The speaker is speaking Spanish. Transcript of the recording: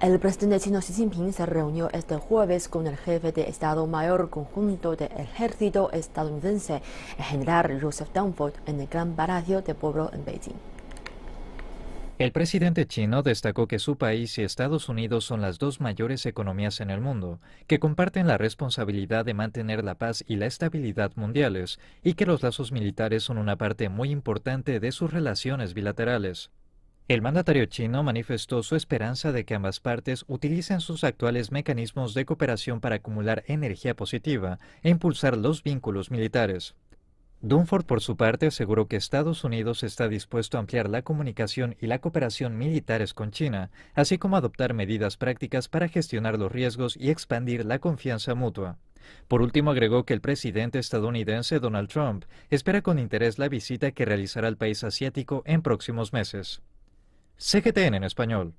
El presidente chino Xi Jinping se reunió este jueves con el jefe de Estado Mayor Conjunto del Ejército estadounidense, el general Joseph Dunford, en el Gran Palacio de Pueblo en Beijing. El presidente chino destacó que su país y Estados Unidos son las dos mayores economías en el mundo, que comparten la responsabilidad de mantener la paz y la estabilidad mundiales, y que los lazos militares son una parte muy importante de sus relaciones bilaterales. El mandatario chino manifestó su esperanza de que ambas partes utilicen sus actuales mecanismos de cooperación para acumular energía positiva e impulsar los vínculos militares. Dunford, por su parte, aseguró que Estados Unidos está dispuesto a ampliar la comunicación y la cooperación militares con China, así como adoptar medidas prácticas para gestionar los riesgos y expandir la confianza mutua. Por último, agregó que el presidente estadounidense Donald Trump espera con interés la visita que realizará al país asiático en próximos meses. CGTN en español.